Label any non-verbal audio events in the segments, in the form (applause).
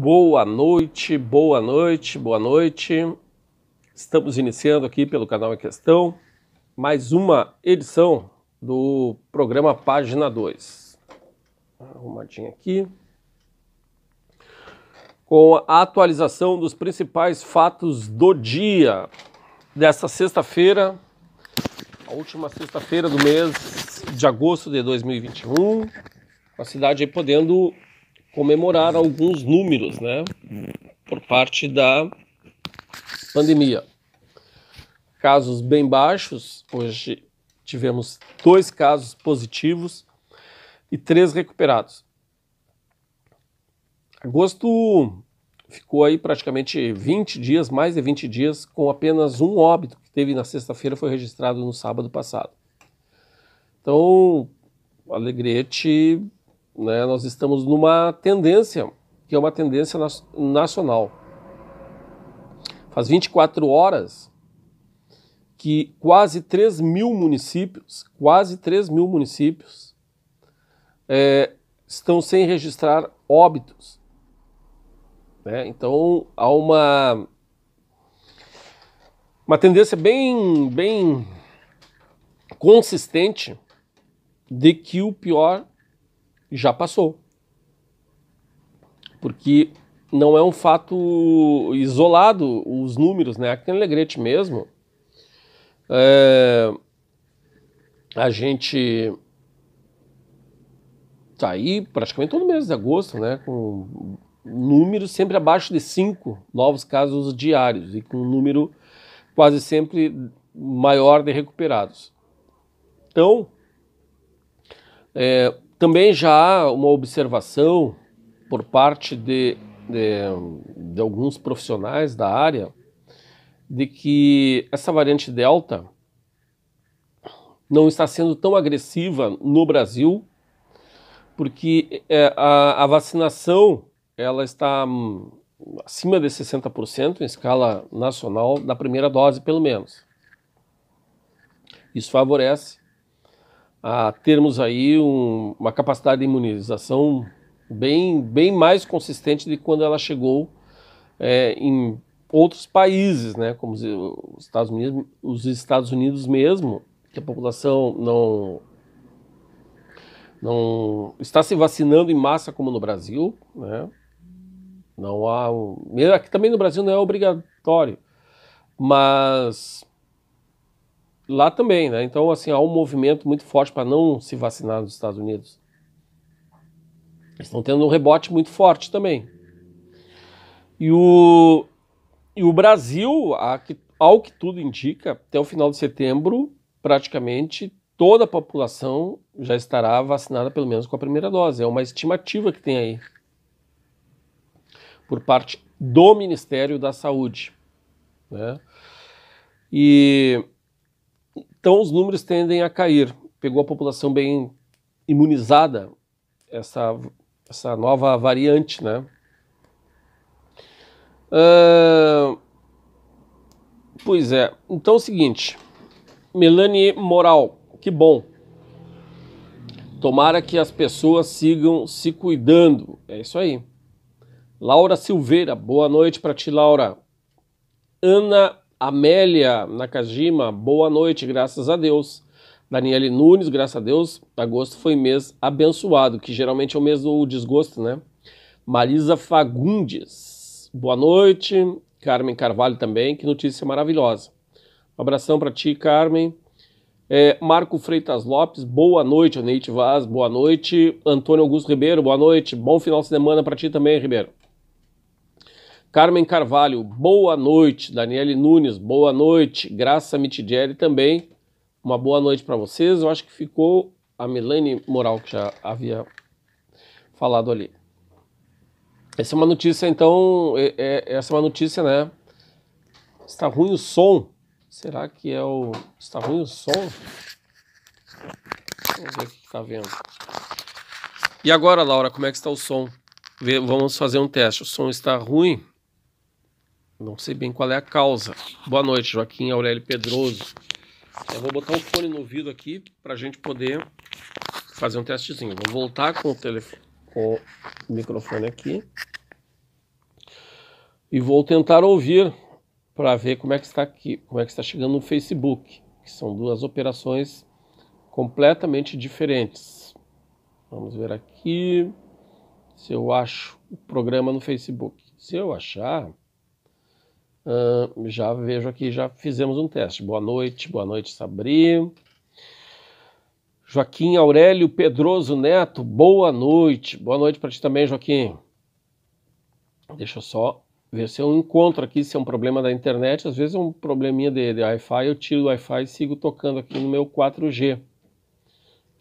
Boa noite, boa noite, boa noite. Estamos iniciando aqui pelo canal em questão mais uma edição do programa Página 2. Arrumadinha aqui. Com a atualização dos principais fatos do dia desta sexta-feira, a última sexta-feira do mês de agosto de 2021, a cidade podendo comemorar alguns números, né, por parte da pandemia. Casos bem baixos, hoje tivemos dois casos positivos e três recuperados. Agosto ficou aí praticamente 20 dias, mais de 20 dias, com apenas um óbito que teve na sexta-feira, foi registrado no sábado passado. Então, Alegrete né, nós estamos numa tendência que é uma tendência nacional. Faz 24 horas que quase 3 mil municípios, quase 3 mil municípios, é, estão sem registrar óbitos. Né? Então há uma, uma tendência bem, bem consistente de que o pior já passou. Porque não é um fato isolado os números, né? Aqui no Alegrete mesmo, é, a gente tá aí praticamente todo mês de agosto, né? Com números sempre abaixo de cinco novos casos diários e com um número quase sempre maior de recuperados. Então, é, também já há uma observação por parte de, de, de alguns profissionais da área de que essa variante Delta não está sendo tão agressiva no Brasil, porque é, a, a vacinação ela está hum, acima de 60% em escala nacional da primeira dose, pelo menos. Isso favorece a termos aí um, uma capacidade de imunização bem, bem mais consistente de quando ela chegou é, em outros países, né, como os Estados Unidos, os Estados Unidos mesmo, que a população não não está se vacinando em massa como no Brasil, né? Não há, aqui também no Brasil não é obrigatório, mas lá também, né? Então, assim, há um movimento muito forte para não se vacinar nos Estados Unidos. estão tendo um rebote muito forte também. E o, e o Brasil, ao que tudo indica, até o final de setembro, praticamente toda a população já estará vacinada pelo menos com a primeira dose. É uma estimativa que tem aí por parte do Ministério da Saúde. Né? E então os números tendem a cair. Pegou a população bem imunizada, essa, essa nova variante, né? Uh, pois é. Então é o seguinte, Melanie Moral, que bom. Tomara que as pessoas sigam se cuidando. É isso aí. Laura Silveira, boa noite para ti, Laura. Ana Amélia Nakajima, boa noite, graças a Deus. Daniele Nunes, graças a Deus, agosto foi mês abençoado, que geralmente é o mês do desgosto, né? Marisa Fagundes, boa noite. Carmen Carvalho também, que notícia maravilhosa. Um abração para ti, Carmen. É, Marco Freitas Lopes, boa noite. Neite Vaz, boa noite. Antônio Augusto Ribeiro, boa noite. Bom final de semana para ti também, Ribeiro. Carmen Carvalho, boa noite. Daniele Nunes, boa noite. Graça Mitidieri também, uma boa noite para vocês. Eu acho que ficou a Milene Moral, que já havia falado ali. Essa é uma notícia, então, é, é, essa é uma notícia, né? Está ruim o som. Será que é o... Está ruim o som? Vamos ver o que está vendo. E agora, Laura, como é que está o som? Vamos fazer um teste. O som está ruim? Não sei bem qual é a causa. Boa noite, Joaquim Aurélio Pedroso. Eu vou botar o fone no ouvido aqui para a gente poder fazer um testezinho. Vou voltar com o, telefone, com o microfone aqui e vou tentar ouvir para ver como é que está aqui, como é que está chegando no Facebook, que são duas operações completamente diferentes. Vamos ver aqui se eu acho o programa no Facebook. Se eu achar Uh, já vejo aqui, já fizemos um teste. Boa noite, boa noite, Sabri. Joaquim Aurélio Pedroso Neto, boa noite. Boa noite para ti também, Joaquim. Deixa eu só ver se eu encontro aqui, se é um problema da internet. Às vezes é um probleminha de, de Wi-Fi, eu tiro o Wi-Fi e sigo tocando aqui no meu 4G,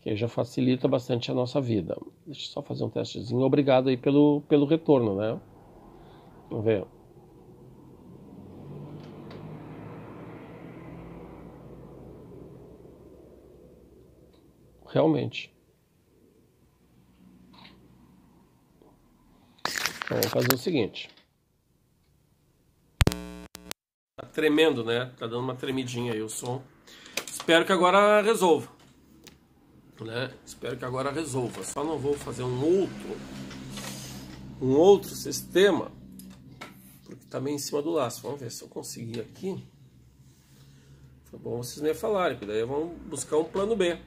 que já facilita bastante a nossa vida. Deixa eu só fazer um testezinho. Obrigado aí pelo, pelo retorno, né? Vamos ver. realmente. Então, vamos fazer o seguinte. Tá tremendo, né? Tá dando uma tremidinha aí o som. Espero que agora resolva. Né? Espero que agora resolva. Só não vou fazer um outro um outro sistema porque tá em cima do laço. Vamos ver se eu consegui aqui. Foi tá bom vocês me falarem, que daí vamos buscar um plano B.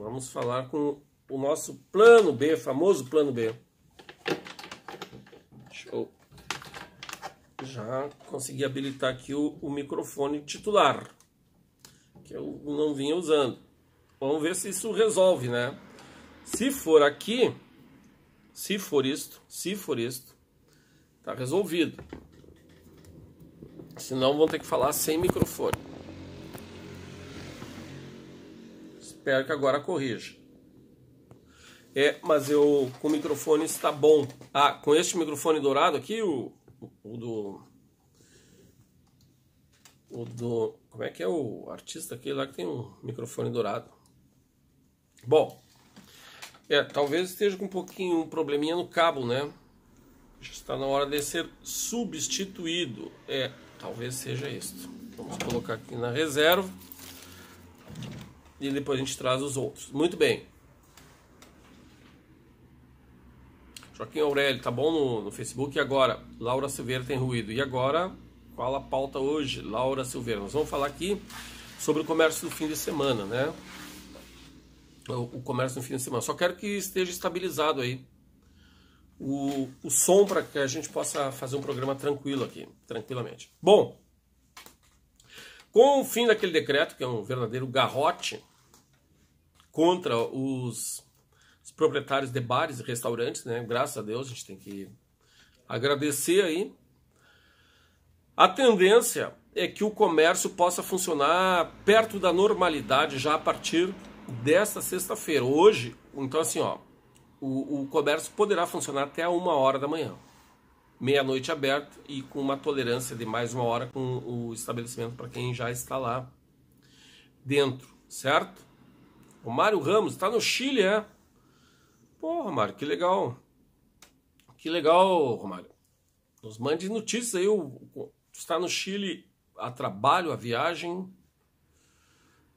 Vamos falar com o nosso plano B, famoso plano B. Show. Já consegui habilitar aqui o, o microfone titular, que eu não vinha usando. Vamos ver se isso resolve, né? Se for aqui, se for isto, se for isto, tá resolvido. Senão vão ter que falar sem microfone. Espero que agora corrija. É, mas eu com o microfone está bom. Ah, com este microfone dourado aqui, o, o do. O do. Como é que é o artista aqui lá que tem um microfone dourado? Bom, é, talvez esteja com um pouquinho um probleminha no cabo, né? Já está na hora de ser substituído. É, talvez seja isto. Vamos colocar aqui na reserva e depois a gente traz os outros. Muito bem. Joaquim Aurélio, tá bom no, no Facebook? E agora? Laura Silveira tem ruído. E agora, qual a pauta hoje? Laura Silveira. Nós vamos falar aqui sobre o comércio do fim de semana, né? O, o comércio no fim de semana. Só quero que esteja estabilizado aí o, o som para que a gente possa fazer um programa tranquilo aqui, tranquilamente. Bom, com o fim daquele decreto, que é um verdadeiro garrote, contra os, os proprietários de bares e restaurantes, né? Graças a Deus a gente tem que agradecer aí. A tendência é que o comércio possa funcionar perto da normalidade já a partir desta sexta-feira. Hoje, então assim, ó, o, o, comércio poderá funcionar até uma hora da manhã. Meia-noite aberto e com uma tolerância de mais uma hora com o estabelecimento para quem já está lá dentro, certo? O Mário Ramos está no Chile, é? Porra, Mário, que legal. Que legal, Romário. Nos mande notícias aí. Tu está no Chile a trabalho, a viagem.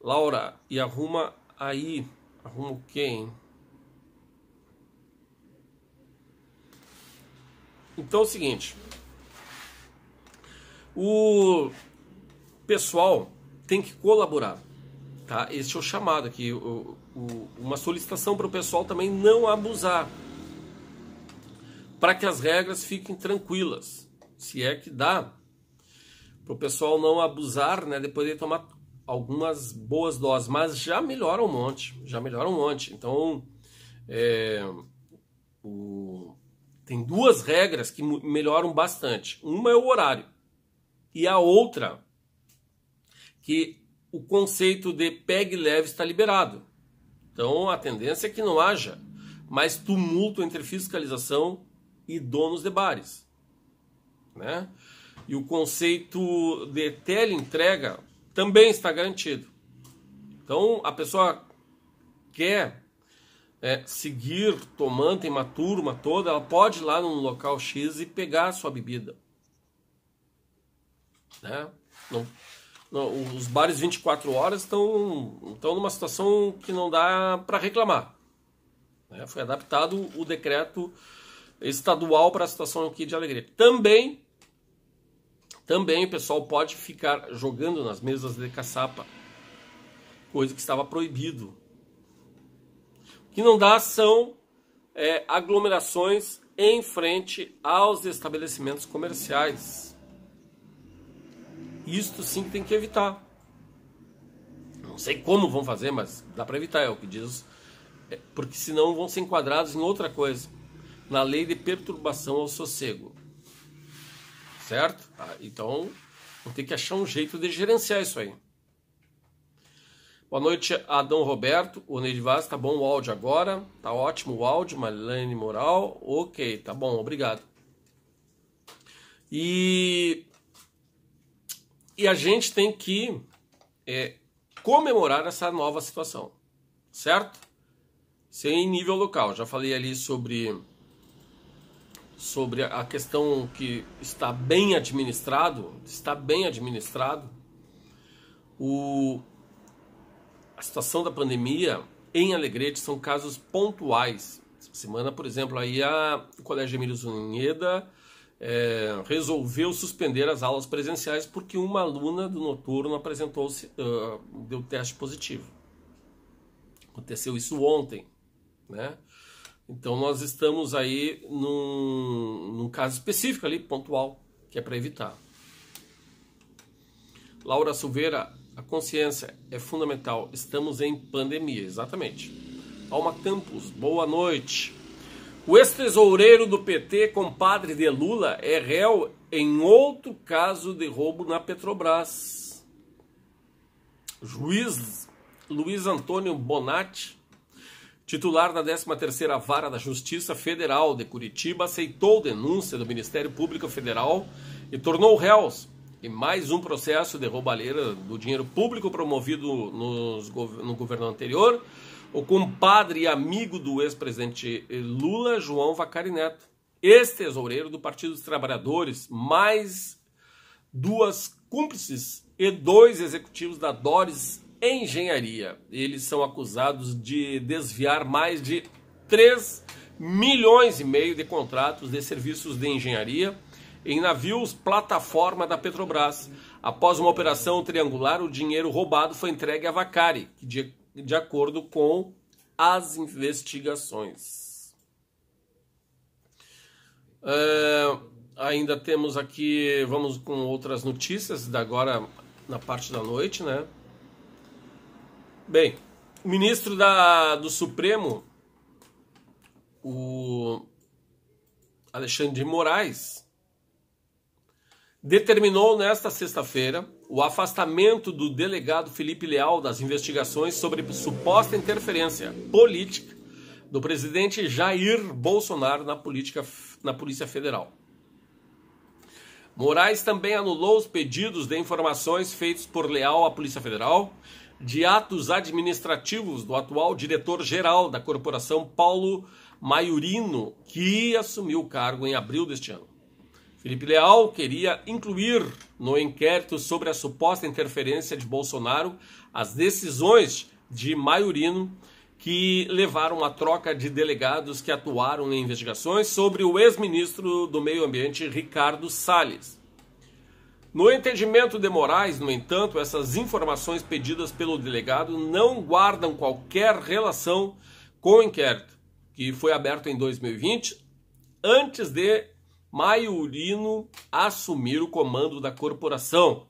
Laura, e arruma aí. Arruma o quê, hein? Então é o seguinte. O pessoal tem que colaborar. Tá? Este é o chamado aqui, o, o, uma solicitação para o pessoal também não abusar, para que as regras fiquem tranquilas, se é que dá, para o pessoal não abusar, né? Depois de tomar algumas boas doses, mas já melhora um monte, já melhora um monte. Então, é, o, tem duas regras que melhoram bastante. Uma é o horário e a outra que o conceito de pegue leve está liberado. Então a tendência é que não haja mais tumulto entre fiscalização e donos de bares. Né? E o conceito de teleentrega também está garantido. Então a pessoa quer é, seguir tomando, tem uma turma toda, ela pode ir lá num local X e pegar a sua bebida. Né? Não os bares 24 horas estão, estão numa situação que não dá para reclamar. Né? Foi adaptado o decreto estadual para a situação aqui de Alegria. Também, também o pessoal pode ficar jogando nas mesas de caçapa, coisa que estava proibido. O que não dá são é, aglomerações em frente aos estabelecimentos comerciais. Isto sim tem que evitar. Não sei como vão fazer, mas dá para evitar, é o que diz. É, porque senão vão ser enquadrados em outra coisa. Na lei de perturbação ao sossego. Certo? Ah, então, vão ter que achar um jeito de gerenciar isso aí. Boa noite, Adão Roberto. O Neide Vaz, tá bom o áudio agora? Tá ótimo o áudio, Marlene Moral. Ok, tá bom, obrigado. E e a gente tem que é, comemorar essa nova situação, certo? Sem é nível local. Já falei ali sobre sobre a questão que está bem administrado, está bem administrado o a situação da pandemia em Alegrete são casos pontuais. Essa semana, por exemplo, aí a, o Colégio Emílio Zuniga é, resolveu suspender as aulas presenciais porque uma aluna do noturno apresentou uh, ah, deu teste positivo. Aconteceu isso ontem, né? Então nós estamos aí num, num caso específico ali, pontual, que é para evitar. Laura Silveira, a consciência é fundamental. Estamos em pandemia, exatamente. Alma Campos, boa noite. O ex-tesoureiro do PT, compadre de Lula, é réu em outro caso de roubo na Petrobras. Juiz Luiz Antônio Bonatti, titular da 13ª Vara da Justiça Federal de Curitiba, aceitou denúncia do Ministério Público Federal e tornou réus em mais um processo de roubalheira do dinheiro público promovido nos, no governo anterior o compadre e amigo do ex-presidente Lula, João Vacari Neto, ex-tesoureiro do Partido dos Trabalhadores, mais duas cúmplices e dois executivos da Dores Engenharia. Eles são acusados de desviar mais de 3 milhões e meio de contratos de serviços de engenharia em navios plataforma da Petrobras. Após uma operação triangular, o dinheiro roubado foi entregue a Vacari, que de de acordo com as investigações. É, ainda temos aqui, vamos com outras notícias da agora na parte da noite, né? Bem, o ministro da, do Supremo, o Alexandre de Moraes, determinou nesta sexta-feira o afastamento do delegado Felipe Leal das investigações sobre suposta interferência política do presidente Jair Bolsonaro na, política, na Polícia Federal. Moraes também anulou os pedidos de informações feitos por Leal à Polícia Federal de atos administrativos do atual diretor-geral da corporação Paulo Maiorino, que assumiu o cargo em abril deste ano. Felipe Leal queria incluir no inquérito sobre a suposta interferência de Bolsonaro as decisões de Maiorino que levaram à troca de delegados que atuaram em investigações sobre o ex-ministro do Meio Ambiente Ricardo Salles. No entendimento de Moraes, no entanto, essas informações pedidas pelo delegado não guardam qualquer relação com o inquérito, que foi aberto em 2020, antes de Maiorino assumir o comando da corporação.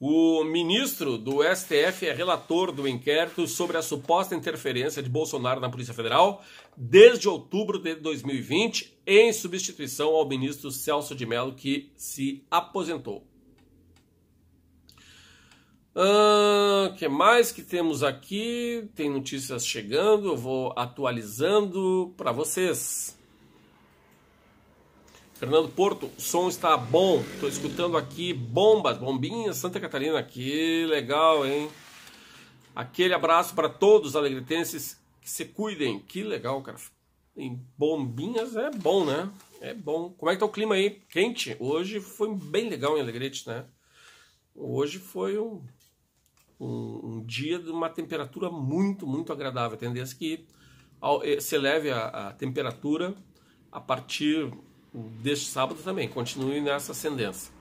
O ministro do STF é relator do inquérito sobre a suposta interferência de Bolsonaro na Polícia Federal desde outubro de 2020, em substituição ao ministro Celso de Mello, que se aposentou. O que mais que temos aqui? Tem notícias chegando, eu vou atualizando para vocês. Fernando Porto, o som está bom. Estou escutando aqui bombas, bombinhas, Santa Catarina. Que legal, hein? Aquele abraço para todos os alegretenses que se cuidem. Que legal, cara. Em bombinhas é bom, né? É bom. Como é que tá o clima aí? Quente? Hoje foi bem legal em Alegrete, né? Hoje foi um, um, um dia de uma temperatura muito, muito agradável. A tendência é que eh, se eleve a, a temperatura a partir deste sábado também, continue nessa ascendência.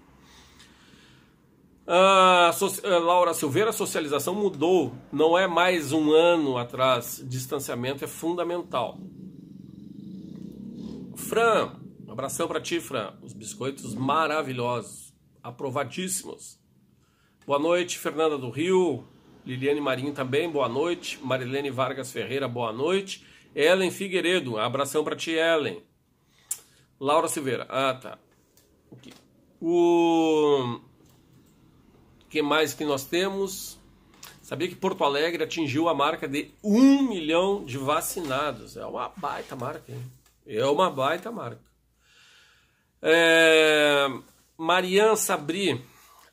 Ah, so ah, Laura Silveira, a socialização mudou, não é mais um ano atrás, distanciamento é fundamental. Fran, um abração para ti, Fran, os biscoitos maravilhosos, aprovadíssimos. Boa noite, Fernanda do Rio, Liliane Marinho também, boa noite, Marilene Vargas Ferreira, boa noite. Ellen Figueiredo, abração para ti, Ellen. Laura Silveira. Ah, tá. Okay. O que mais que nós temos? Sabia que Porto Alegre atingiu a marca de um milhão de vacinados. É uma baita marca, hein? É uma baita marca. É... Marian Sabri.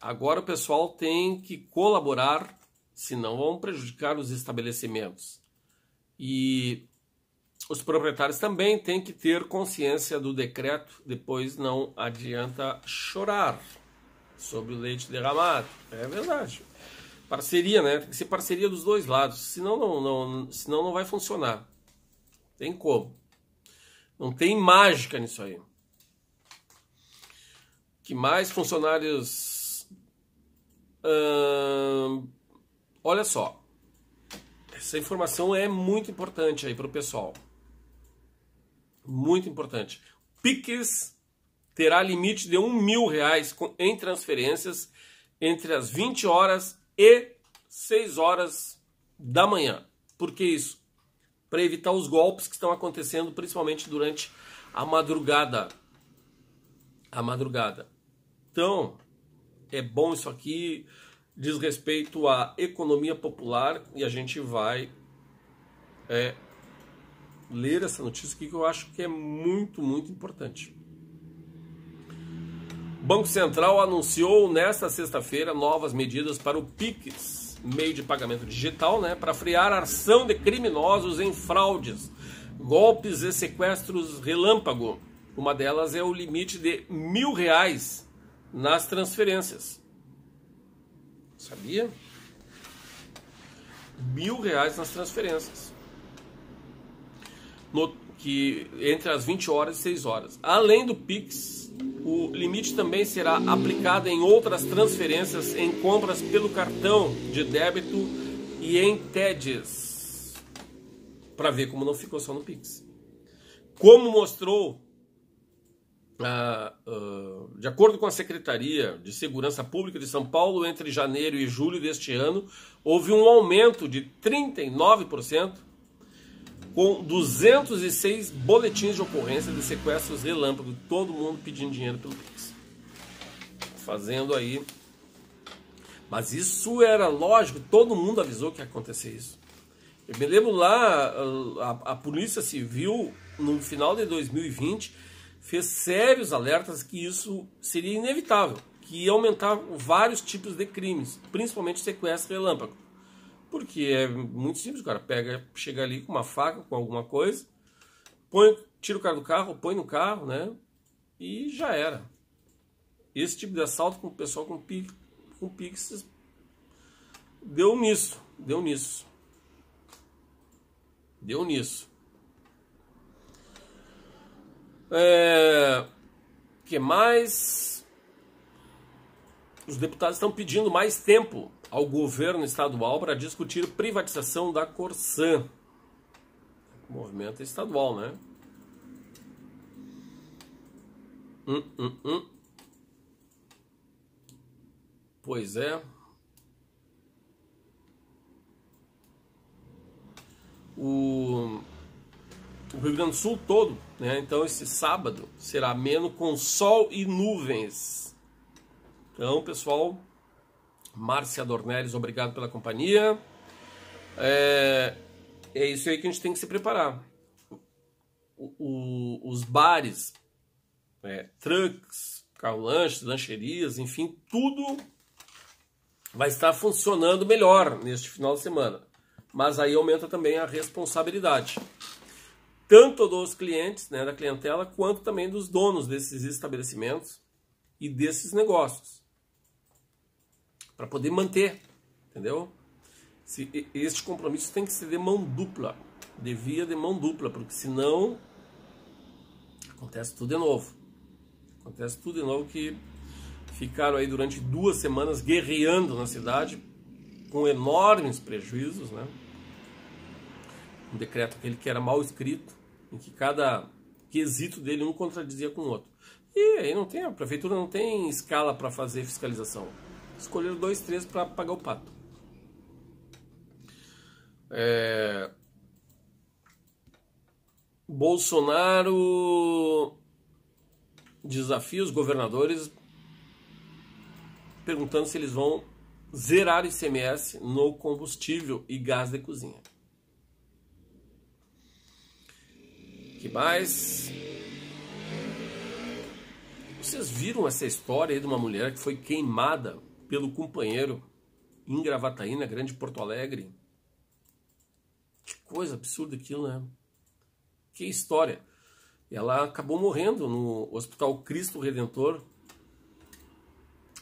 Agora o pessoal tem que colaborar, senão vão prejudicar os estabelecimentos. E os proprietários também têm que ter consciência do decreto, depois não adianta chorar sobre o leite derramado. É verdade. Parceria, né? Tem que ser parceria dos dois lados, senão não, não, senão não vai funcionar. Tem como. Não tem mágica nisso aí. Que mais funcionários. Hum, olha só. Essa informação é muito importante aí para o pessoal muito importante. Pix terá limite de um mil reais em transferências entre as 20 horas e 6 horas da manhã. Por que isso? Para evitar os golpes que estão acontecendo, principalmente durante a madrugada. A madrugada. Então, é bom isso aqui, diz respeito à economia popular, e a gente vai é, ler essa notícia aqui que eu acho que é muito, muito importante. Banco Central anunciou nesta sexta-feira novas medidas para o PIX, meio de pagamento digital, né, para frear a ação de criminosos em fraudes, golpes e sequestros relâmpago. Uma delas é o limite de mil reais nas transferências. Sabia? Mil reais nas transferências no, que entre as 20 horas e 6 horas. Além do Pix, o limite também será aplicado em outras transferências, em compras pelo cartão de débito e em TEDs. Para ver como não ficou só no Pix. Como mostrou, de acordo com a Secretaria de Segurança Pública de São Paulo, entre janeiro e julho deste ano, houve um aumento de 39% com 206 boletins de ocorrência de sequestros relâmpago, todo mundo pedindo dinheiro pelo Pix. Fazendo aí. Mas isso era lógico, todo mundo avisou que ia acontecer isso. Eu me lembro lá, a, a Polícia Civil, no final de 2020, fez sérios alertas que isso seria inevitável, que ia aumentar vários tipos de crimes, principalmente sequestro relâmpago. Porque é muito simples, o cara pega, chega ali com uma faca, com alguma coisa, põe, tira o cara do carro, põe no carro, né? E já era. Esse tipo de assalto com o pessoal com, pix, com Pix deu nisso, deu nisso. Deu nisso. É, que mais? Os deputados estão pedindo mais tempo ao governo estadual para discutir privatização da Corsã. Movimento estadual, né? Hum, hum, hum. Pois é. O, o Rio Grande do Sul todo, né? Então esse sábado será menos com sol e nuvens. Então, pessoal, Márcia Dornelles, obrigado pela companhia. É, é isso aí que a gente tem que se preparar. O, o, os bares, é, trucks, carro-lanches, lancherias, enfim, tudo vai estar funcionando melhor neste final de semana. Mas aí aumenta também a responsabilidade, tanto dos clientes, né, da clientela, quanto também dos donos desses estabelecimentos e desses negócios para poder manter, entendeu? Se, este compromisso tem que ser de mão dupla, devia de mão dupla, porque senão acontece tudo de novo. Acontece tudo de novo que ficaram aí durante duas semanas guerreando na cidade com enormes prejuízos, né? Um decreto aquele que era mal escrito, em que cada quesito dele um contradizia com o outro. E aí não tem, a prefeitura não tem escala para fazer fiscalização escolheram dois, três para pagar o pato. É... Bolsonaro desafia os governadores perguntando se eles vão zerar ICMS no combustível e gás de cozinha. Que mais? Vocês viram essa história aí de uma mulher que foi queimada pelo companheiro em Gravataí, na Grande Porto Alegre. Que coisa absurda aquilo, né? Que história. Ela acabou morrendo no Hospital Cristo Redentor,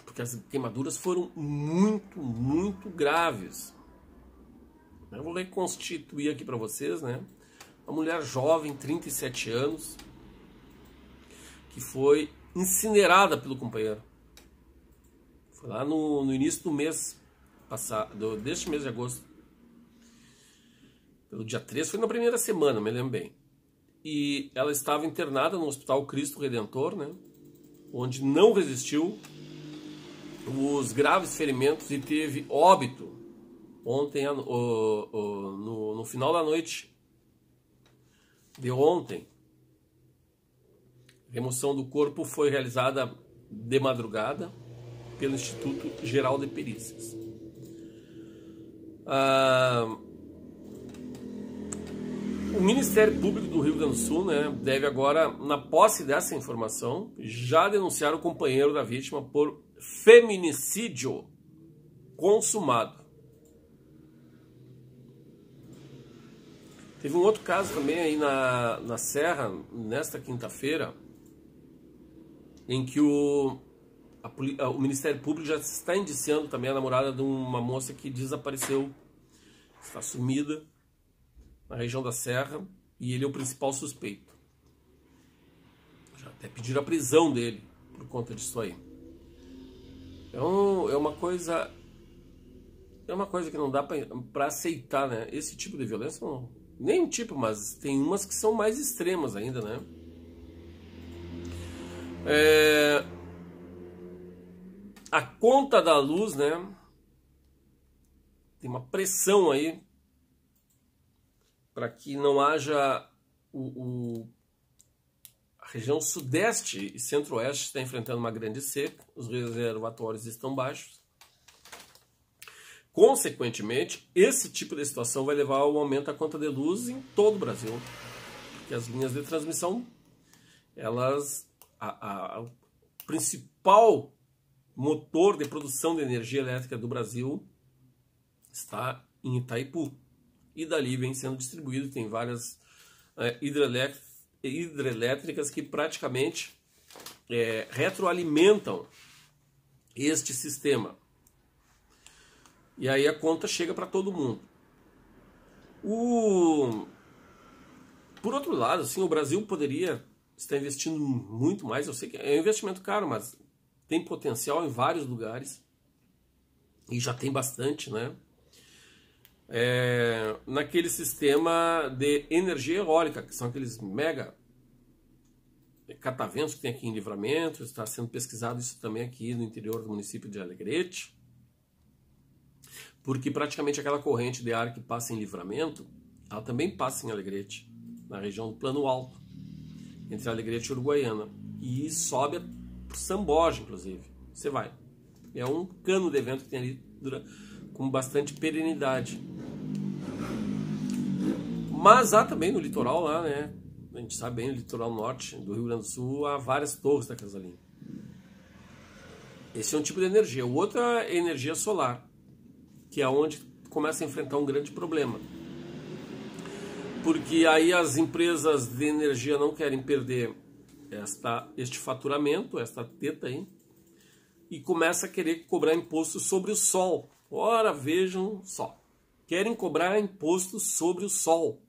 porque as queimaduras foram muito, muito graves. Eu vou reconstituir aqui para vocês, né? Uma mulher jovem, 37 anos, que foi incinerada pelo companheiro. Foi lá no, no início do mês passado, deste mês de agosto. Pelo dia 3, foi na primeira semana, me lembro bem. E ela estava internada no Hospital Cristo Redentor, né? Onde não resistiu os graves ferimentos e teve óbito ontem, o, o, no, no final da noite de ontem. A remoção do corpo foi realizada de madrugada pelo Instituto Geral de Perícias. Ah, o Ministério Público do Rio Grande do Sul né, deve agora, na posse dessa informação, já denunciar o companheiro da vítima por feminicídio consumado. Teve um outro caso também aí na, na Serra, nesta quinta-feira, em que o a, o Ministério Público já está indiciando também a namorada de uma moça que desapareceu, está sumida na região da Serra, e ele é o principal suspeito. Já até pediram a prisão dele por conta disso aí. Então, é uma coisa é uma coisa que não dá para aceitar, né? Esse tipo de violência, não, nem um tipo, mas tem umas que são mais extremas ainda, né? É, a conta da luz, né? Tem uma pressão aí para que não haja o, o a região sudeste e centro-oeste está enfrentando uma grande seca, os reservatórios estão baixos. Consequentemente, esse tipo de situação vai levar ao aumento da conta de luz em todo o Brasil, porque as linhas de transmissão, elas, a, a, a principal motor de produção de energia elétrica do Brasil está em Itaipu. E dali vem sendo distribuído, tem várias é, hidrelétricas que praticamente é, retroalimentam este sistema. E aí a conta chega para todo mundo. O... Por outro lado, assim, o Brasil poderia estar investindo muito mais. Eu sei que é um investimento caro, mas tem potencial em vários lugares e já tem bastante, né? É, naquele sistema de energia eólica, que são aqueles mega cataventos que tem aqui em Livramento, está sendo pesquisado isso também aqui no interior do município de Alegrete, porque praticamente aquela corrente de ar que passa em Livramento, ela também passa em Alegrete, na região do Plano Alto, entre Alegrete e Uruguaiana, e sobe pro Samboja, inclusive. Você vai. É um cano de evento que tem ali com bastante perenidade. Mas há também no litoral lá, né? A gente sabe bem, no litoral norte do Rio Grande do Sul, há várias torres da Casalim. Esse é um tipo de energia. O outro é a energia solar, que é onde começa a enfrentar um grande problema. Porque aí as empresas de energia não querem perder esta, este faturamento, esta teta aí, e começa a querer cobrar imposto sobre o sol. Ora, vejam só. Querem cobrar imposto sobre o sol.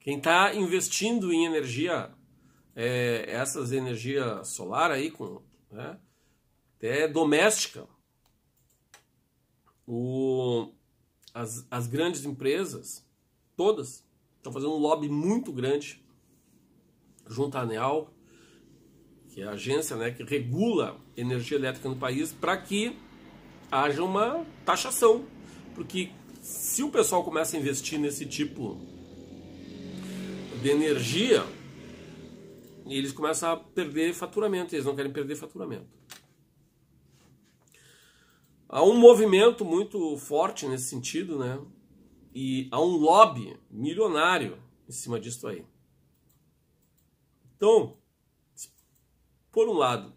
Quem está investindo em energia, é, essas energias solar aí, com, né, até doméstica, o, as, as grandes empresas, todas, estão fazendo um lobby muito grande juntaneal, que é a agência né, que regula energia elétrica no país, para que haja uma taxação. Porque se o pessoal começa a investir nesse tipo de energia, eles começam a perder faturamento, eles não querem perder faturamento. Há um movimento muito forte nesse sentido, né? E há um lobby milionário em cima disso aí. Então, por um lado,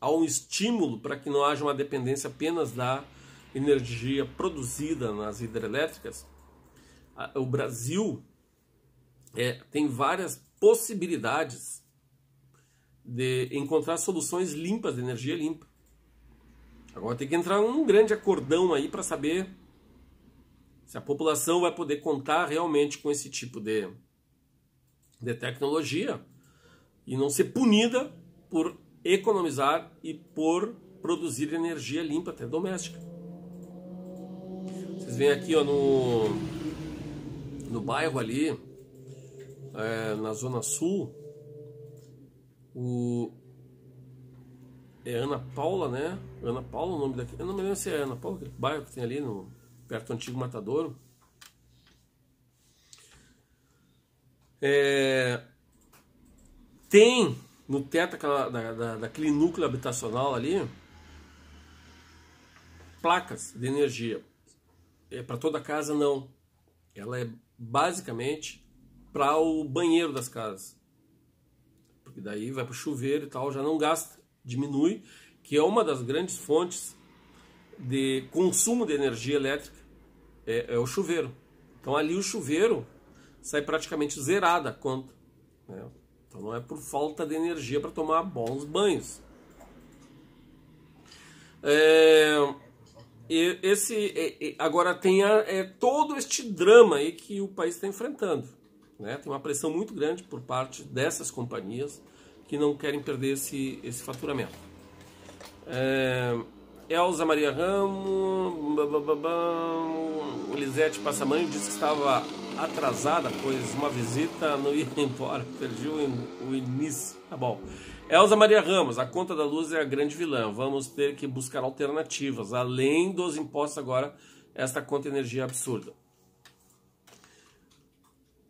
há um estímulo para que não haja uma dependência apenas da energia produzida nas hidrelétricas. O Brasil é, tem várias possibilidades de encontrar soluções limpas de energia limpa. Agora tem que entrar um grande acordão aí para saber se a população vai poder contar realmente com esse tipo de, de tecnologia e não ser punida por economizar e por produzir energia limpa, até doméstica. Vocês veem aqui ó, no, no bairro ali, é, na Zona Sul, o, é Ana Paula, né? Ana Paula o nome daqui. Eu não me lembro se é Ana Paula, aquele bairro que tem ali no, perto do antigo Matadouro. É, tem no teto da, da, daquele núcleo habitacional ali placas de energia. É para toda casa não. Ela é basicamente para o banheiro das casas. Porque daí vai para o chuveiro e tal, já não gasta, diminui, que é uma das grandes fontes de consumo de energia elétrica, é, é o chuveiro. Então ali o chuveiro sai praticamente zerada a conta. Né? Então não é por falta de energia para tomar bons banhos. É, esse é, agora tem a, é, todo este drama aí que o país está enfrentando. Né? Tem uma pressão muito grande por parte dessas companhias que não querem perder esse, esse faturamento. É, Elza Maria Ramo, Lisete Passamanho disse que estava atrasada, pois uma visita não ia (laughs) embora, perdi o, in, o início. Tá bom. Elza Maria Ramos, a conta da luz é a grande vilã. Vamos ter que buscar alternativas, além dos impostos agora, esta conta energia absurda.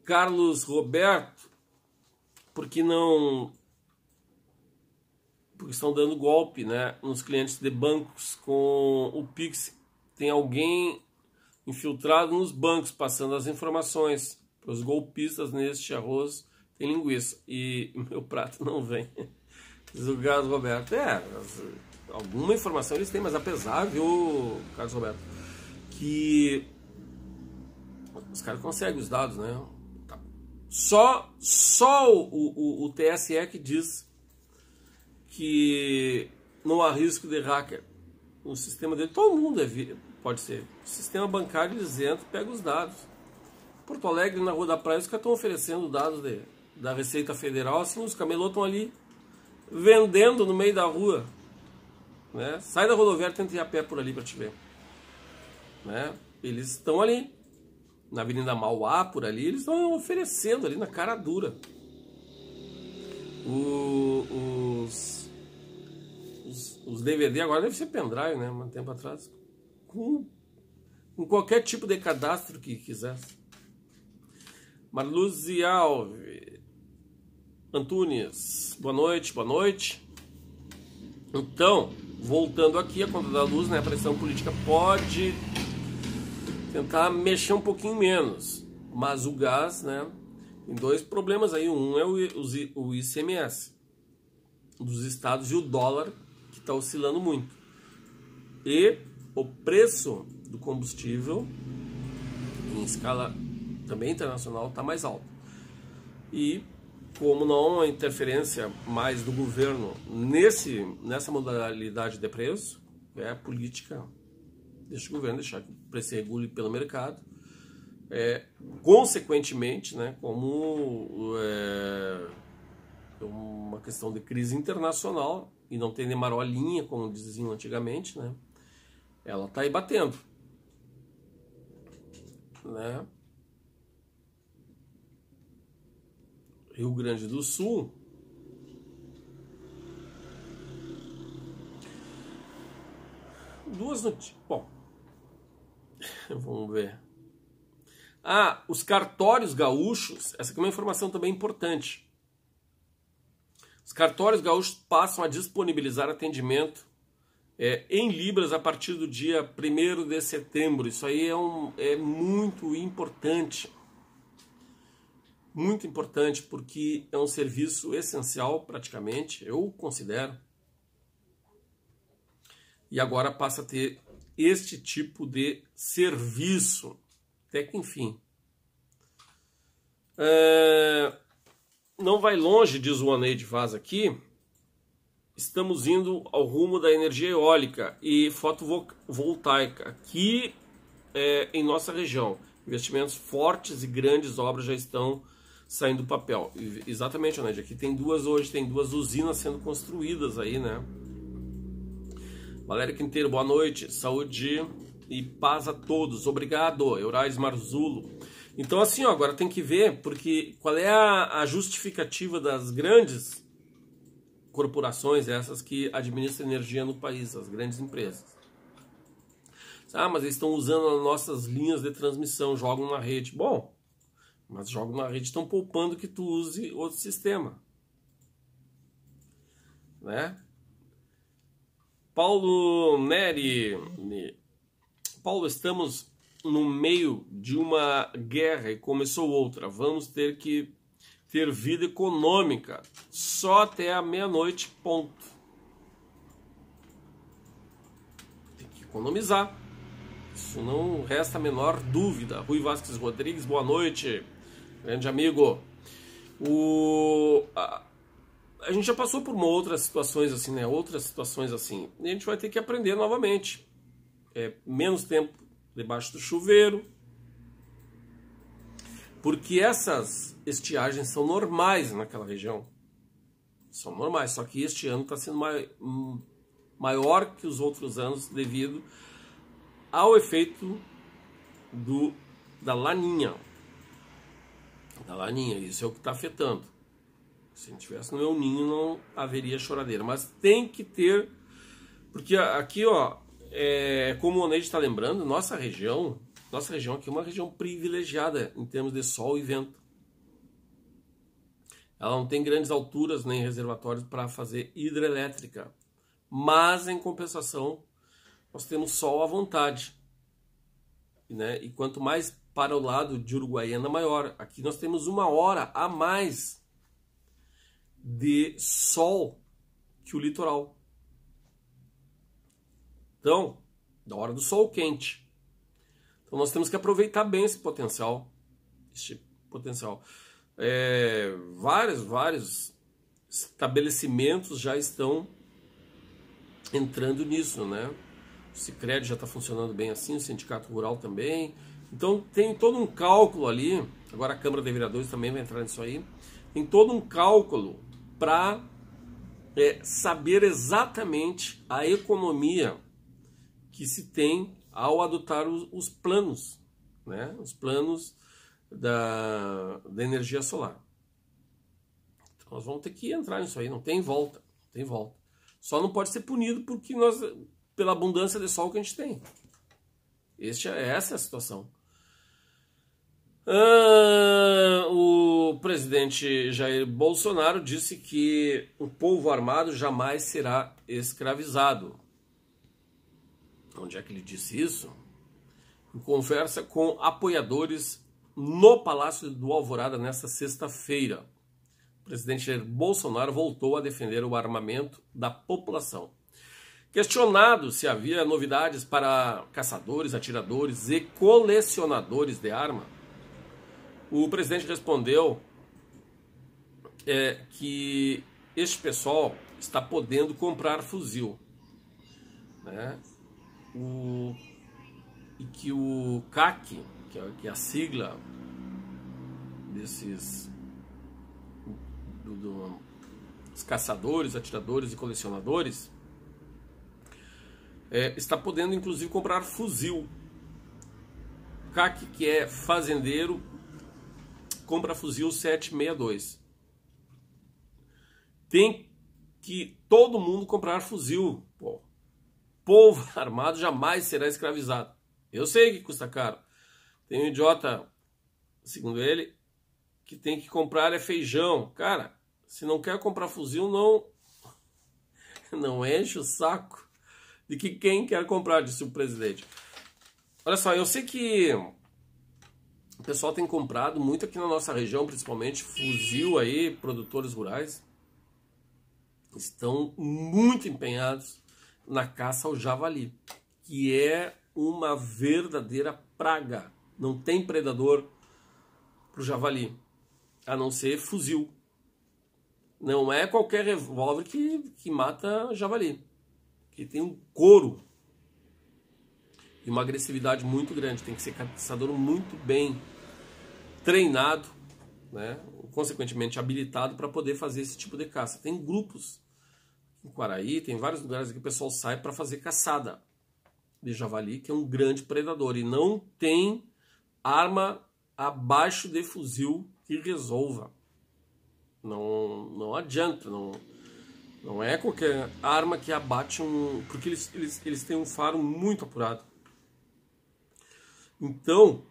Carlos Roberto, por que não porque estão dando golpe né, nos clientes de bancos com o Pix. Tem alguém infiltrado nos bancos passando as informações para os golpistas neste arroz tem linguiça e (laughs) meu prato não vem. Diz o Carlos Roberto. É, alguma informação eles têm, mas apesar, viu, Carlos Roberto, que os caras conseguem os dados, né? Tá. Só, só o, o, o TSE que diz que não há risco de hacker. O sistema dele, todo mundo é, pode ser. sistema bancário isento pega os dados. Porto Alegre, na Rua da Praia, os caras estão oferecendo dados de, da Receita Federal, assim, os camelôs estão ali vendendo no meio da rua. Né? Sai da rodoviária, tenta ir a pé por ali para te ver. Né? Eles estão ali, na Avenida Mauá, por ali, eles estão oferecendo ali na cara dura. O, os os, os DVD agora deve ser pendrive, né? Um tempo atrás. Com, com qualquer tipo de cadastro que quisesse. Marluzi Alves. Antunes, boa noite, boa noite. Então, voltando aqui, a conta da luz, né? A pressão política pode tentar mexer um pouquinho menos. Mas o gás, né? Tem dois problemas aí. Um é o ICMS dos estados e o dólar está oscilando muito. E o preço do combustível, em escala também internacional, está mais alto. E como não há interferência mais do governo nesse, nessa modalidade de preço, é a política deste governo deixar que o preço regule pelo mercado. É, consequentemente, né, como é, uma questão de crise internacional, e não tem nem marolinha, como diziam antigamente, né? Ela tá aí batendo. Né? Rio Grande do Sul. Duas notícias. Bom, (laughs) vamos ver. Ah, os cartórios gaúchos. Essa aqui é uma informação também importante. Os cartórios gaúchos passam a disponibilizar atendimento é, em Libras a partir do dia 1 de setembro. Isso aí é, um, é muito importante. Muito importante, porque é um serviço essencial, praticamente, eu considero. E agora passa a ter este tipo de serviço. Até que enfim. É não vai longe, diz o Aneide Vaz aqui, estamos indo ao rumo da energia eólica e fotovoltaica aqui é, em nossa região. Investimentos fortes e grandes obras já estão saindo do papel. E, exatamente, Aneide, aqui tem duas hoje, tem duas usinas sendo construídas aí, né? Valéria Quinteiro, boa noite, saúde e paz a todos. Obrigado, Eurais Marzulo. Então, assim, ó, agora tem que ver, porque qual é a, a justificativa das grandes corporações, essas que administram energia no país, as grandes empresas. Ah, mas eles estão usando as nossas linhas de transmissão, jogam na rede. Bom, mas jogam na rede estão poupando que tu use outro sistema. Né? Paulo Neri. Paulo, estamos no meio de uma guerra e começou outra. Vamos ter que ter vida econômica só até a meia-noite, ponto. Tem que economizar. Isso não resta a menor dúvida. Rui Vasquez Rodrigues, boa noite, grande amigo. O, a, a gente já passou por uma, outras situações assim, né? Outras situações assim. E a gente vai ter que aprender novamente. É, menos tempo debaixo do chuveiro. Porque essas estiagens são normais naquela região. São normais, só que este ano está sendo hum, maior que os outros anos devido ao efeito do, da laninha. Da laninha, isso é o que está afetando. Se não tivesse no meu ninho, não haveria choradeira. Mas tem que ter, porque aqui, ó, é, como o Neide está lembrando, nossa região, nossa região aqui é uma região privilegiada em termos de sol e vento. Ela não tem grandes alturas nem reservatórios para fazer hidrelétrica. Mas, em compensação, nós temos sol à vontade. Né? E quanto mais para o lado de Uruguaiana, maior. Aqui nós temos uma hora a mais de sol que o litoral. Então, da hora do sol quente. Então nós temos que aproveitar bem esse potencial, este potencial. É, vários, vários estabelecimentos já estão entrando nisso, né? O Sicredi já está funcionando bem assim, o Sindicato Rural também. Então tem todo um cálculo ali. Agora a Câmara de Vereadores também vai entrar nisso aí. Tem todo um cálculo para é, saber exatamente a economia que se tem ao adotar os, os planos, né? os planos da, da energia solar. Então nós vamos ter que entrar nisso aí, não tem volta, não tem volta. Só não pode ser punido porque nós, pela abundância de sol que a gente tem. Este, é, essa é a situação. Ah, o presidente Jair Bolsonaro disse que o povo armado jamais será escravizado onde é que ele disse isso? Em conversa com apoiadores no Palácio do Alvorada nesta sexta-feira. O presidente Jair Bolsonaro voltou a defender o armamento da população. Questionado se havia novidades para caçadores, atiradores e colecionadores de arma, o presidente respondeu é, que este pessoal está podendo comprar fuzil. Né? o, e que o CAC, que é, que é a sigla desses do, do, dos caçadores, atiradores e colecionadores, é, está podendo inclusive comprar fuzil. CAC, que é fazendeiro, compra fuzil 762. Tem que todo mundo comprar fuzil povo (laughs) armado jamais será escravizado. Eu sei que custa caro. Tem um idiota, segundo ele, que tem que comprar é feijão. Cara, se não quer comprar fuzil, não (laughs) não enche o saco de que quem quer comprar, disse o presidente. Olha só, eu sei que o pessoal tem comprado muito aqui na nossa região, principalmente fuzil aí, produtores rurais estão muito empenhados na caça ao javali, que é uma verdadeira praga. Não tem predador para o javali, a não ser fuzil. Não é qualquer revólver que, que mata javali, que tem um couro e uma agressividade muito grande. Tem que ser caçador muito bem treinado, né? consequentemente habilitado para poder fazer esse tipo de caça. Tem grupos em Quaraí, tem vários lugares que o pessoal sai para fazer caçada de javali, que é um grande predador, e não tem arma abaixo de fuzil que resolva. Não, não adianta, não, não é qualquer arma que abate um. Porque eles, eles, eles têm um faro muito apurado. Então,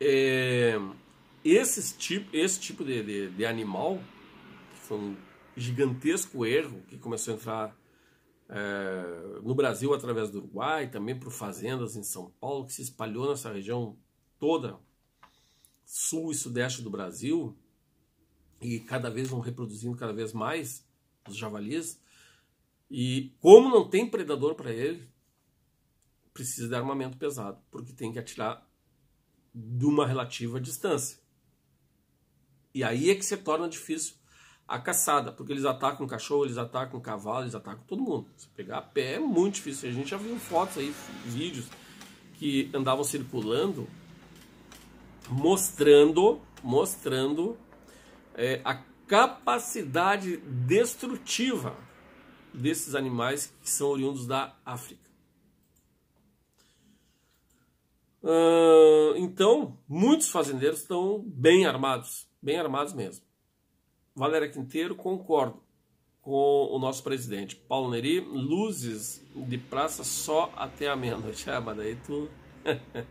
é, esses tipo, esse tipo de, de, de animal, que foi um gigantesco erro que começou a entrar é, no Brasil através do Uruguai, também por fazendas em São Paulo, que se espalhou nessa região toda, sul e sudeste do Brasil, e cada vez vão reproduzindo cada vez mais os javalis. E como não tem predador para ele, precisa de armamento pesado, porque tem que atirar de uma relativa distância. E aí é que se torna difícil a caçada, porque eles atacam cachorro, eles atacam cavalo, eles atacam todo mundo. Se pegar a pé é muito difícil. A gente já viu fotos aí, vídeos que andavam circulando mostrando, mostrando é, a capacidade destrutiva desses animais que são oriundos da África. Uh, então, muitos fazendeiros estão bem armados, bem armados mesmo. Valéria Quinteiro, concordo com o nosso presidente. Paulo Neri, luzes de praça só até a meia-noite. (laughs) Ah, mas daí tu. (laughs)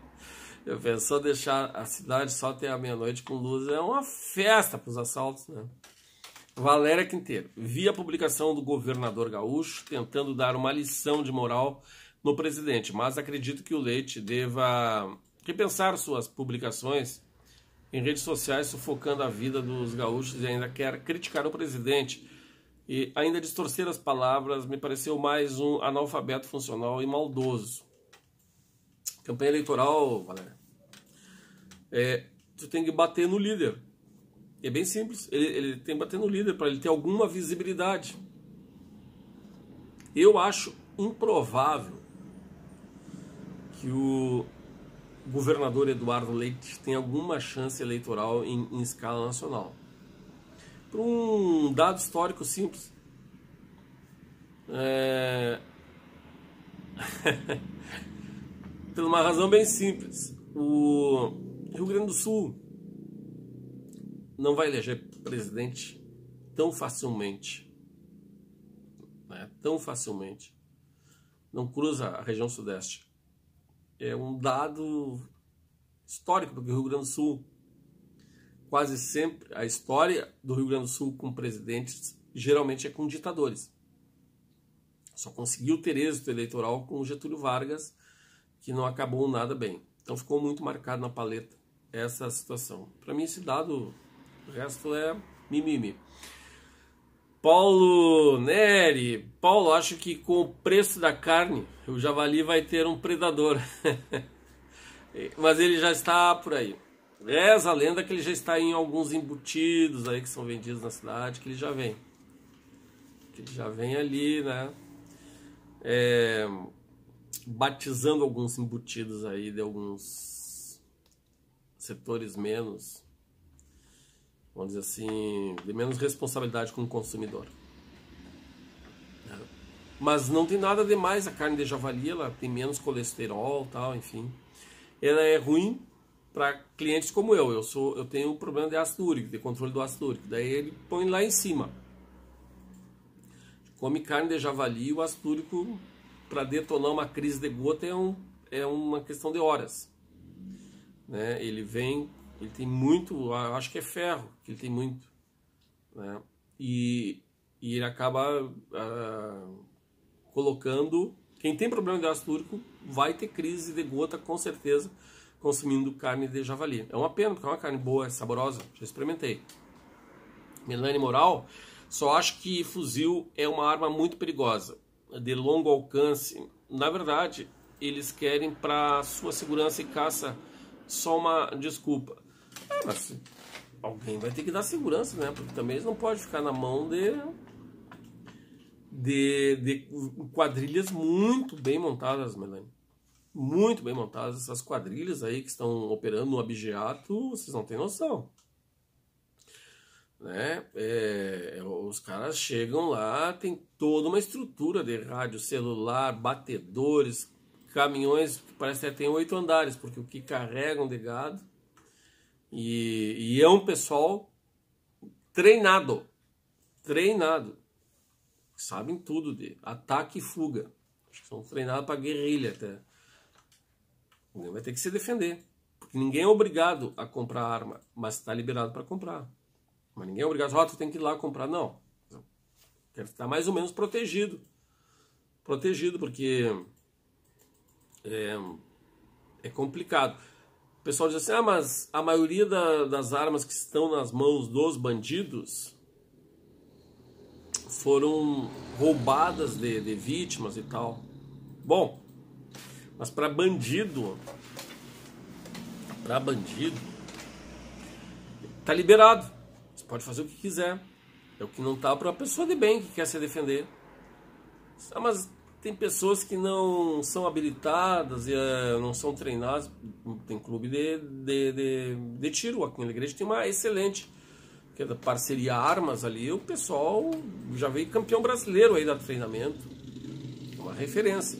Eu penso deixar a cidade só até a meia-noite com luzes. É uma festa para os assaltos, né? Valéria Quinteiro, vi a publicação do governador gaúcho tentando dar uma lição de moral no presidente, mas acredito que o Leite deva repensar suas publicações em redes sociais sufocando a vida dos gaúchos e ainda quer criticar o presidente e ainda distorcer as palavras, me pareceu mais um analfabeto funcional e maldoso. Campanha eleitoral, Valéria. É, tu tem que bater no líder. É bem simples. Ele, ele tem que bater no líder para ele ter alguma visibilidade. Eu acho improvável que o o governador Eduardo Leite tem alguma chance eleitoral em, em escala nacional. Por um dado histórico simples. É... (laughs) Por uma razão bem simples. O Rio Grande do Sul não vai eleger presidente tão facilmente. Né? Tão facilmente. Não cruza a região sudeste é um dado histórico o Rio Grande do Sul. Quase sempre a história do Rio Grande do Sul com presidentes geralmente é com ditadores. Só conseguiu ter êxito eleitoral com Getúlio Vargas, que não acabou nada bem. Então ficou muito marcado na paleta essa situação. Para mim, esse dado, o resto é mimimi. Paulo Neri, Paulo, acho que com o preço da carne, o javali vai ter um predador. (laughs) Mas ele já está por aí. Reza a lenda que ele já está em alguns embutidos aí que são vendidos na cidade, que ele já vem. Que ele já vem ali, né? É, batizando alguns embutidos aí de alguns setores menos vamos dizer assim, de menos responsabilidade com o consumidor. Né? Mas não tem nada demais a carne de javali, ela tem menos colesterol, tal, enfim. Ela é ruim para clientes como eu. Eu sou, eu tenho um problema de ácido úrico, de controle do ácido úrico. Daí ele põe lá em cima. Come carne de javali, o ácido úrico para detonar uma crise de gota é, um, é uma questão de horas. Né? Ele vem ele tem muito, acho que é ferro, que ele tem muito. Né? E, e ele acaba uh, colocando. Quem tem problema de ácido úrico vai ter crise de gota, com certeza, consumindo carne de javali. É uma pena, porque é uma carne boa, é saborosa, já experimentei. Melanie Moral, só acho que fuzil é uma arma muito perigosa, de longo alcance. Na verdade, eles querem para sua segurança e caça só uma desculpa. Ah, mas alguém vai ter que dar segurança, né? Porque também eles não podem ficar na mão de, de, de quadrilhas muito bem montadas, Melanie. Muito bem montadas. Essas quadrilhas aí que estão operando no abjeato, vocês não têm noção. Né? É, é, os caras chegam lá, tem toda uma estrutura de rádio, celular, batedores, caminhões, que parece que tem oito andares, porque o que carregam de gado e, e é um pessoal treinado, treinado, sabem tudo de ataque e fuga. São treinados para guerrilha até. Vai ter que se defender. Porque ninguém é obrigado a comprar arma, mas está liberado para comprar. Mas ninguém é obrigado, ah, tu tem que ir lá comprar. Não. Quero estar mais ou menos protegido. Protegido, porque é, é complicado. O pessoal diz assim: ah, mas a maioria da, das armas que estão nas mãos dos bandidos foram roubadas de, de vítimas e tal. Bom, mas para bandido, para bandido, tá liberado. Você pode fazer o que quiser. É o que não tá para uma pessoa de bem que quer se defender. Ah, mas tem pessoas que não são habilitadas, e é, não são treinadas. Tem clube de, de, de, de tiro aqui na igreja, tem uma excelente que é da parceria Armas ali. O pessoal já veio campeão brasileiro aí da treinamento, é uma referência.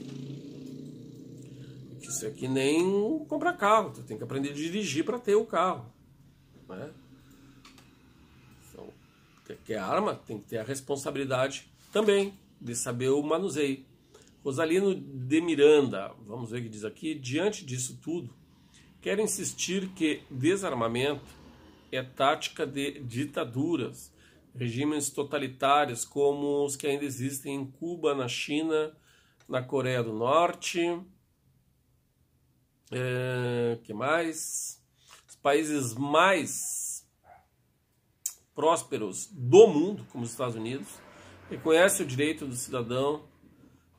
Isso é que nem comprar carro, tu tem que aprender a dirigir para ter o carro, né? Então, quer arma, tem que ter a responsabilidade também de saber o manuseio. Rosalino de Miranda, vamos ver o que diz aqui. Diante disso tudo, quero insistir que desarmamento é tática de ditaduras, regimes totalitários como os que ainda existem em Cuba, na China, na Coreia do Norte, é, que mais? Os países mais prósperos do mundo, como os Estados Unidos, reconhece o direito do cidadão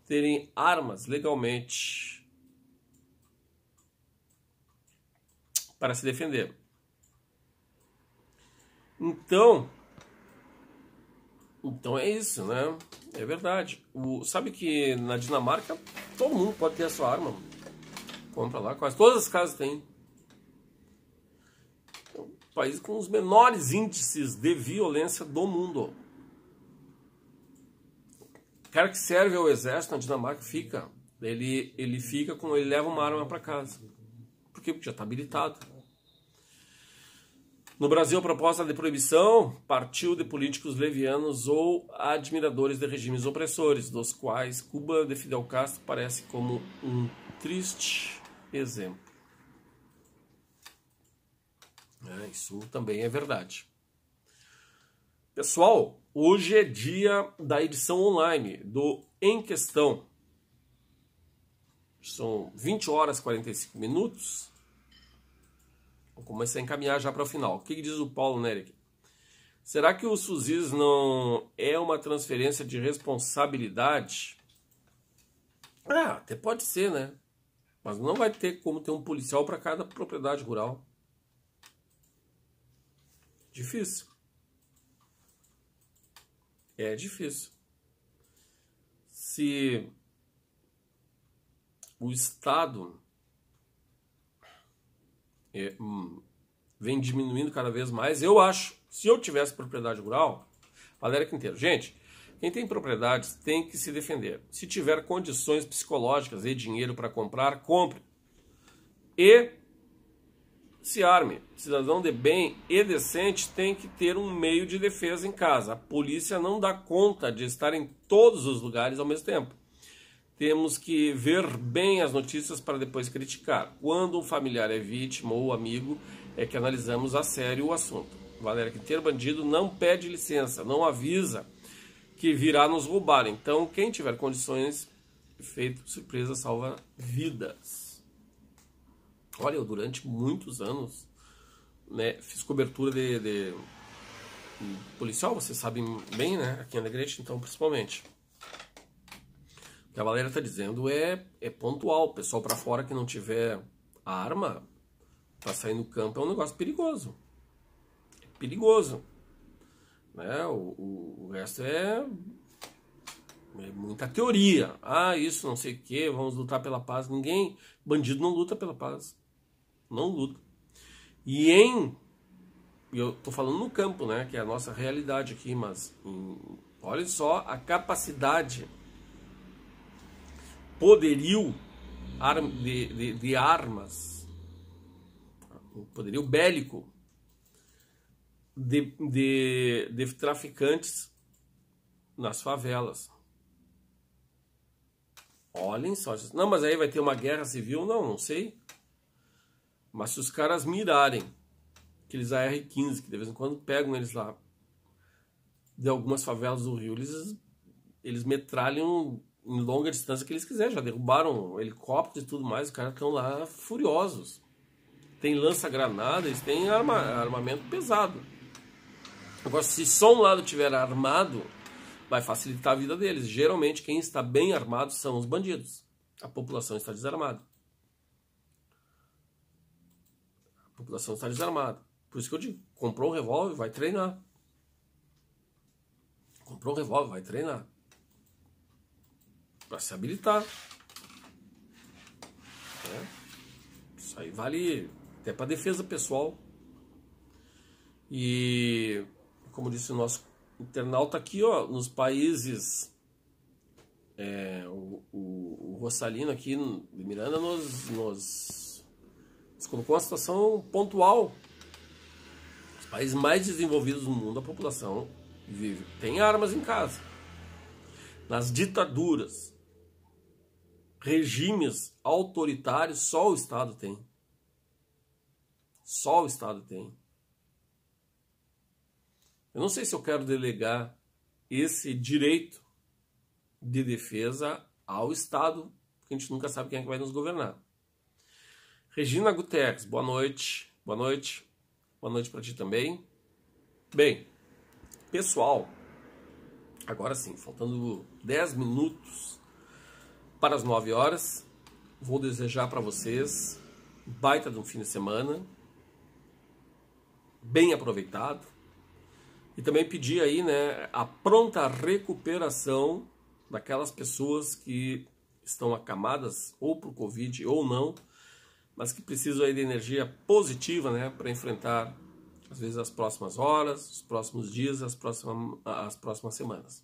terem armas legalmente para se defender. Então, então é isso, né? É verdade. O, sabe que na Dinamarca todo mundo pode ter a sua arma. Compra lá, quase todas as casas têm. É um país com os menores índices de violência do mundo cara que serve ao exército na Dinamarca fica. Ele, ele fica com. Ele leva uma arma para casa. Por quê? Porque já está habilitado. No Brasil, a proposta de proibição partiu de políticos levianos ou admiradores de regimes opressores, dos quais Cuba de Fidel Castro parece como um triste exemplo. É, isso também é verdade. Pessoal, Hoje é dia da edição online do Em Questão. São 20 horas e 45 minutos. Vou começar a encaminhar já para o final. O que diz o Paulo Nerick? Será que o SUSIS não é uma transferência de responsabilidade? Ah, até pode ser, né? Mas não vai ter como ter um policial para cada propriedade rural. Difícil. É difícil. Se o Estado é, hum, vem diminuindo cada vez mais, eu acho, se eu tivesse propriedade rural, Valéria Quinteiro, gente, quem tem propriedades tem que se defender. Se tiver condições psicológicas e dinheiro para comprar, compre. E se arme. Cidadão de bem e decente tem que ter um meio de defesa em casa. A polícia não dá conta de estar em todos os lugares ao mesmo tempo. Temos que ver bem as notícias para depois criticar. Quando um familiar é vítima ou amigo, é que analisamos a sério o assunto. Valéria ter bandido, não pede licença, não avisa que virá nos roubar. Então, quem tiver condições, feito surpresa salva vidas. Olha, eu durante muitos anos né, fiz cobertura de, de, policial, vocês sabem bem, né? Aqui em Alegrete, então, principalmente. O que a Valéria está dizendo é, é pontual. O pessoal para fora que não tiver arma para sair no campo é um negócio perigoso. É perigoso. Né? O, o, o resto é, é muita teoria. Ah, isso não sei o que, vamos lutar pela paz. Ninguém, bandido não luta pela paz não luto. E em eu estou falando no campo, né, que é a nossa realidade aqui, mas em, hum, olha só a capacidade poderio de, de, de armas, o poderio bélico de, de, de traficantes nas favelas. Olhem só. Não, mas aí vai ter uma guerra civil? Não, não sei. Mas se os caras mirarem aqueles AR-15, que de vez em quando pegam eles lá de algumas favelas do Rio, eles, eles metralham em longa distância que eles quiserem. Já derrubaram helicópteros e tudo mais, os caras estão lá furiosos. Tem lança-granada, eles têm arma, armamento pesado. Agora, se só um lado tiver armado, vai facilitar a vida deles. Geralmente, quem está bem armado são os bandidos. A população está desarmada. A população está desarmada. Por isso que eu digo, comprou um revólver, vai treinar. Comprou um revólver, vai treinar. Para se habilitar. Né? Isso aí vale até para defesa pessoal. E, como disse o nosso internauta aqui, ó, nos países. É, o, o, o Rossalino aqui de Miranda nos, nos você colocou uma situação pontual. Os países mais desenvolvidos do mundo, a população vive. Tem armas em casa. Nas ditaduras, regimes autoritários, só o Estado tem. Só o Estado tem. Eu não sei se eu quero delegar esse direito de defesa ao Estado, porque a gente nunca sabe quem é que vai nos governar. Regina Guterres, boa noite. Boa noite. Boa noite para ti também. Bem, pessoal, agora sim, faltando 10 minutos para as 9 horas, vou desejar para vocês um baita de um fim de semana, bem aproveitado, e também pedir aí, né, a pronta recuperação daquelas pessoas que estão acamadas ou por Covid ou não, mas que precisam aí de energia positiva né, para enfrentar, às vezes, as próximas horas, os próximos dias, as, próximas as próximas semanas.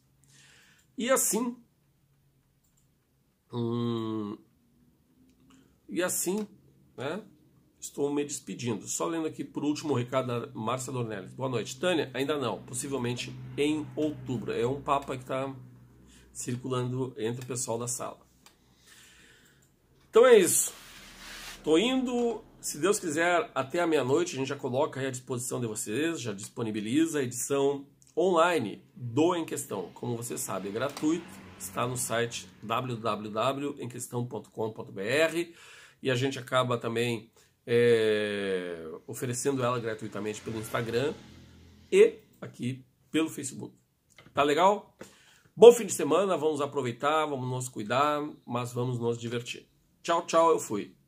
E assim, hum, e assim, né, estou me despedindo. Só lendo aqui por último o recado da Márcia Dornelles. Boa noite. Tânia, ainda não, possivelmente em outubro. É um papo que está circulando entre o pessoal da sala. Então é isso. Estou indo, se Deus quiser, até a meia-noite. A gente já coloca aí à disposição de vocês, já disponibiliza a edição online do Em Questão. Como você sabe, é gratuito, está no site www.enquestão.com.br e a gente acaba também é, oferecendo ela gratuitamente pelo Instagram e aqui pelo Facebook. Tá legal? Bom fim de semana, vamos aproveitar, vamos nos cuidar, mas vamos nos divertir. Tchau, tchau, eu fui.